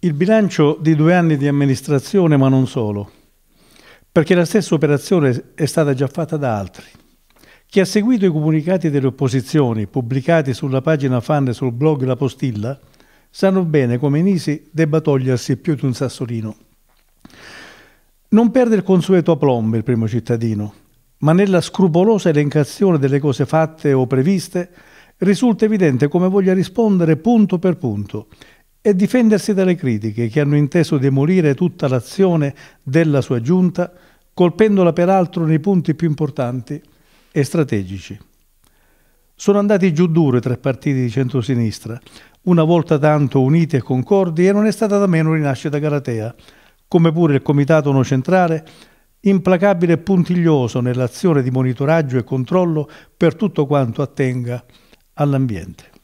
Il bilancio di due anni di amministrazione, ma non solo, perché la stessa operazione è stata già fatta da altri. Chi ha seguito i comunicati delle opposizioni pubblicati sulla pagina fan e sul blog La Postilla sanno bene come Nisi debba togliersi più di un sassolino. Non perde il consueto aplomb il primo cittadino, ma nella scrupolosa elencazione delle cose fatte o previste risulta evidente come voglia rispondere punto per punto e difendersi dalle critiche che hanno inteso demolire tutta l'azione della sua giunta, colpendola peraltro nei punti più importanti e strategici. Sono andati giù duro i tre partiti di centrosinistra, una volta tanto uniti e concordi, e non è stata da meno rinascita Galatea, come pure il Comitato No Centrale, implacabile e puntiglioso nell'azione di monitoraggio e controllo per tutto quanto attenga all'ambiente.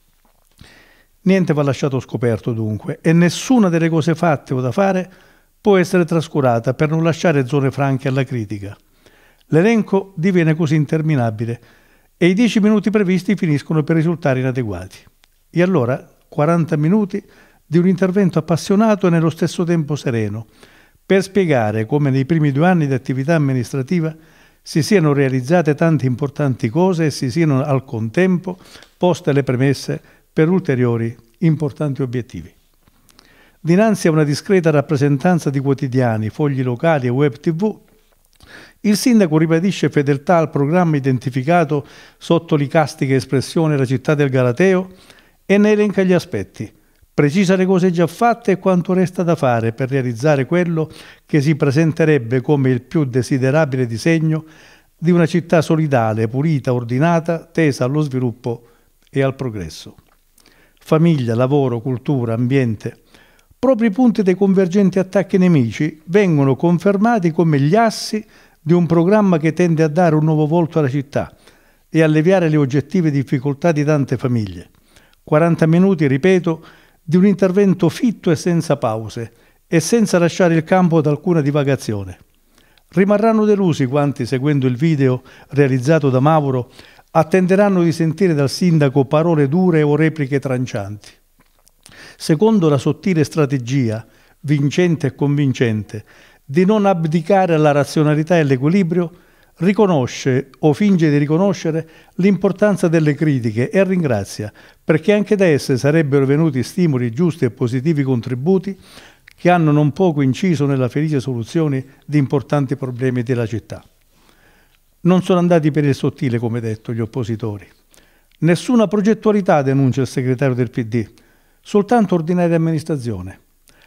Niente va lasciato scoperto dunque e nessuna delle cose fatte o da fare può essere trascurata per non lasciare zone franche alla critica. L'elenco diviene così interminabile e i dieci minuti previsti finiscono per risultare inadeguati. E allora 40 minuti di un intervento appassionato e nello stesso tempo sereno, per spiegare come nei primi due anni di attività amministrativa si siano realizzate tante importanti cose e si siano al contempo poste le premesse per ulteriori importanti obiettivi. Dinanzi a una discreta rappresentanza di quotidiani, fogli locali e web tv, il sindaco ribadisce fedeltà al programma identificato sotto l'icastica espressione La città del Galateo e ne elenca gli aspetti, precisa le cose già fatte e quanto resta da fare per realizzare quello che si presenterebbe come il più desiderabile disegno di una città solidale, pulita, ordinata, tesa allo sviluppo e al progresso famiglia, lavoro, cultura, ambiente. Proprio i punti dei convergenti attacchi nemici vengono confermati come gli assi di un programma che tende a dare un nuovo volto alla città e alleviare le oggettive difficoltà di tante famiglie. 40 minuti, ripeto, di un intervento fitto e senza pause e senza lasciare il campo ad alcuna divagazione. Rimarranno delusi quanti, seguendo il video realizzato da Mauro, attenderanno di sentire dal sindaco parole dure o repliche trancianti. Secondo la sottile strategia, vincente e convincente, di non abdicare alla razionalità e all'equilibrio, riconosce o finge di riconoscere l'importanza delle critiche e ringrazia, perché anche da esse sarebbero venuti stimoli giusti e positivi contributi che hanno non poco inciso nella felice soluzione di importanti problemi della città. Non sono andati per il sottile, come detto, gli oppositori. Nessuna progettualità denuncia il segretario del PD, soltanto ordinaria amministrazione.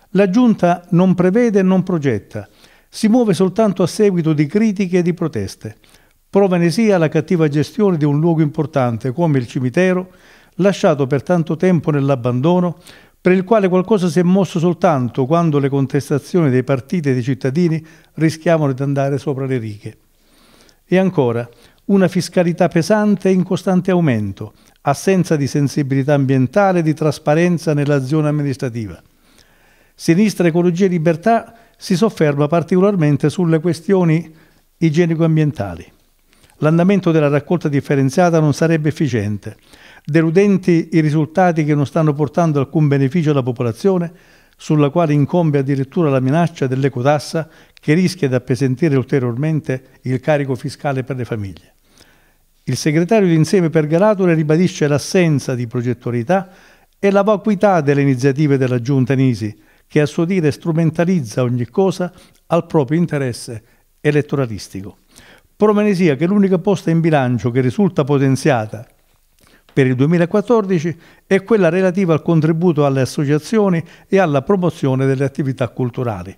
La giunta non prevede e non progetta, si muove soltanto a seguito di critiche e di proteste. Prova ne sia la cattiva gestione di un luogo importante come il cimitero, lasciato per tanto tempo nell'abbandono, per il quale qualcosa si è mosso soltanto quando le contestazioni dei partiti e dei cittadini rischiavano di andare sopra le righe. E ancora, una fiscalità pesante e in costante aumento, assenza di sensibilità ambientale e di trasparenza nell'azione amministrativa. Sinistra Ecologia e Libertà si sofferma particolarmente sulle questioni igienico-ambientali. L'andamento della raccolta differenziata non sarebbe efficiente. Deludenti i risultati che non stanno portando alcun beneficio alla popolazione, sulla quale incombe addirittura la minaccia dell'ecotassa che rischia di appesantire ulteriormente il carico fiscale per le famiglie. Il segretario d'Insieme per Galatore ribadisce l'assenza di progettualità e la vacuità delle iniziative della Giunta Nisi, che a suo dire strumentalizza ogni cosa al proprio interesse elettoralistico. Promene sia che l'unica posta in bilancio che risulta potenziata per il 2014 è quella relativa al contributo alle associazioni e alla promozione delle attività culturali,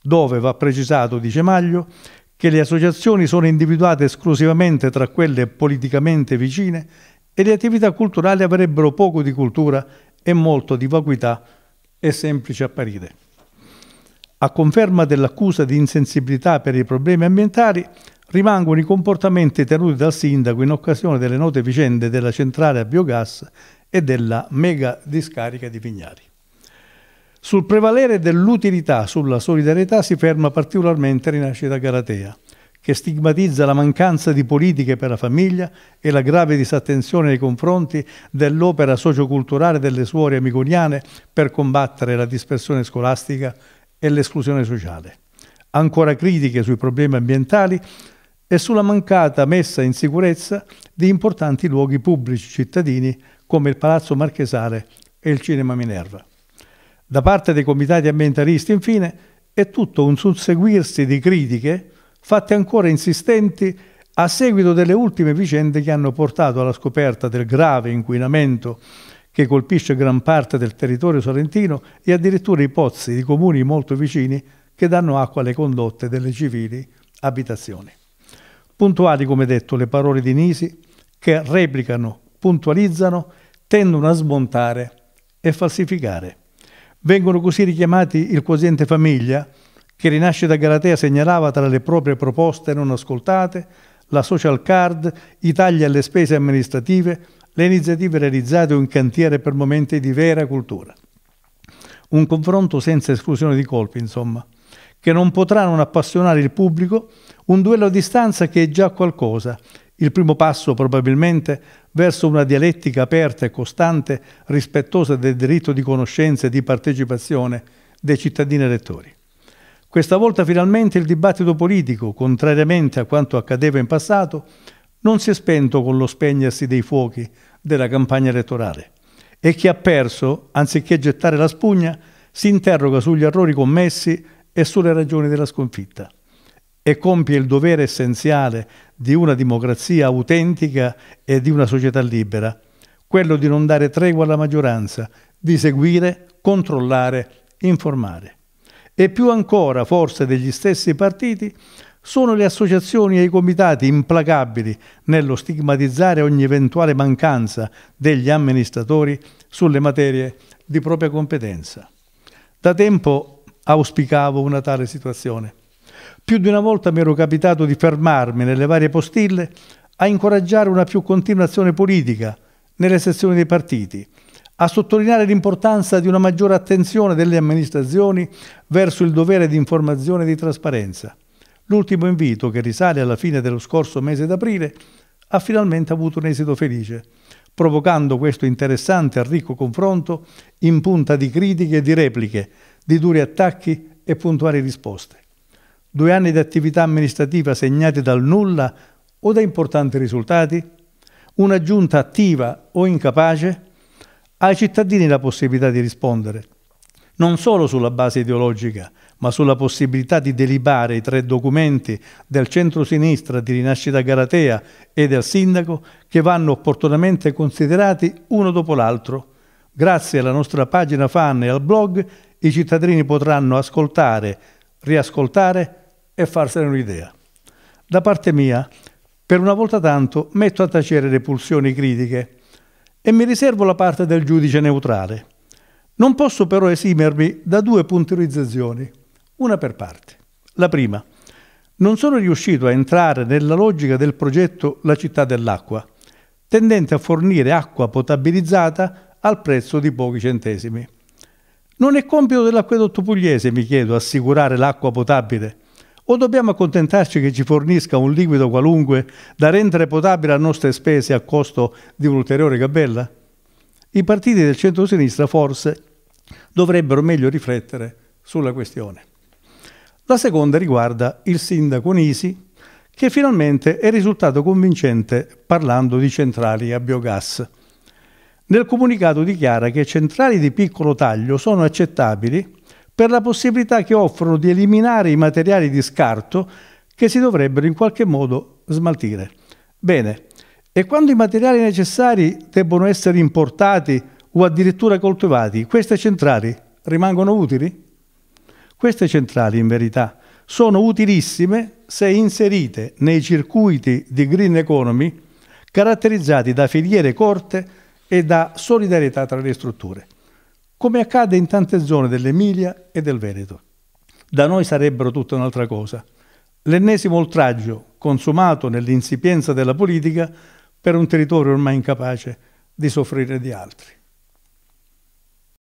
dove va precisato, dice Maglio, che le associazioni sono individuate esclusivamente tra quelle politicamente vicine e le attività culturali avrebbero poco di cultura e molto di vacuità e semplice apparire. A conferma dell'accusa di insensibilità per i problemi ambientali, rimangono i comportamenti tenuti dal sindaco in occasione delle note vicende della centrale a biogas e della mega discarica di Pignari. Sul prevalere dell'utilità sulla solidarietà si ferma particolarmente Rinascita Galatea, che stigmatizza la mancanza di politiche per la famiglia e la grave disattenzione nei confronti dell'opera socioculturale delle suore amiconiane per combattere la dispersione scolastica e l'esclusione sociale. Ancora critiche sui problemi ambientali e sulla mancata messa in sicurezza di importanti luoghi pubblici cittadini come il Palazzo Marchesale e il Cinema Minerva. Da parte dei comitati ambientalisti, infine, è tutto un susseguirsi di critiche fatte ancora insistenti a seguito delle ultime vicende che hanno portato alla scoperta del grave inquinamento che colpisce gran parte del territorio sorrentino e addirittura i pozzi di comuni molto vicini che danno acqua alle condotte delle civili abitazioni puntuali come detto le parole di Nisi che replicano, puntualizzano, tendono a smontare e falsificare. Vengono così richiamati il quoziente famiglia, che Rinascita da Galatea segnalava tra le proprie proposte non ascoltate, la social card, i tagli alle spese amministrative, le iniziative realizzate o in cantiere per momenti di vera cultura. Un confronto senza esclusione di colpi, insomma che non potrà non appassionare il pubblico, un duello a distanza che è già qualcosa, il primo passo probabilmente verso una dialettica aperta e costante, rispettosa del diritto di conoscenza e di partecipazione dei cittadini elettori. Questa volta finalmente il dibattito politico, contrariamente a quanto accadeva in passato, non si è spento con lo spegnersi dei fuochi della campagna elettorale e chi ha perso, anziché gettare la spugna, si interroga sugli errori commessi e sulle ragioni della sconfitta e compie il dovere essenziale di una democrazia autentica e di una società libera, quello di non dare tregua alla maggioranza, di seguire, controllare, informare. E più ancora, forse, degli stessi partiti sono le associazioni e i comitati implacabili nello stigmatizzare ogni eventuale mancanza degli amministratori sulle materie di propria competenza. Da tempo auspicavo una tale situazione. Più di una volta mi ero capitato di fermarmi nelle varie postille a incoraggiare una più continuazione politica nelle sezioni dei partiti, a sottolineare l'importanza di una maggiore attenzione delle amministrazioni verso il dovere di informazione e di trasparenza. L'ultimo invito, che risale alla fine dello scorso mese d'aprile, ha finalmente avuto un esito felice, provocando questo interessante e ricco confronto in punta di critiche e di repliche di duri attacchi e puntuali risposte. Due anni di attività amministrativa segnati dal nulla o da importanti risultati? Una giunta attiva o incapace? Ai cittadini la possibilità di rispondere, non solo sulla base ideologica, ma sulla possibilità di delibare i tre documenti del centro-sinistra di Rinascita Garatea e del sindaco che vanno opportunamente considerati uno dopo l'altro. Grazie alla nostra pagina fan e al blog i cittadini potranno ascoltare, riascoltare e farsene un'idea. Da parte mia, per una volta tanto, metto a tacere le pulsioni critiche e mi riservo la parte del giudice neutrale. Non posso però esimermi da due puntualizzazioni, una per parte. La prima, non sono riuscito a entrare nella logica del progetto La città dell'acqua, tendente a fornire acqua potabilizzata al prezzo di pochi centesimi. Non è compito dell'acquedotto pugliese, mi chiedo, assicurare l'acqua potabile. O dobbiamo accontentarci che ci fornisca un liquido qualunque da rendere potabile a nostre spese a costo di un'ulteriore gabella? I partiti del centro-sinistra forse dovrebbero meglio riflettere sulla questione. La seconda riguarda il sindaco Nisi, che finalmente è risultato convincente parlando di centrali a biogas. Nel comunicato dichiara che centrali di piccolo taglio sono accettabili per la possibilità che offrono di eliminare i materiali di scarto che si dovrebbero in qualche modo smaltire. Bene, e quando i materiali necessari debbono essere importati o addirittura coltivati, queste centrali rimangono utili? Queste centrali, in verità, sono utilissime se inserite nei circuiti di green economy caratterizzati da filiere corte e da solidarietà tra le strutture, come accade in tante zone dell'Emilia e del Veneto. Da noi sarebbero tutta un'altra cosa. L'ennesimo oltraggio consumato nell'insipienza della politica per un territorio ormai incapace di soffrire di altri.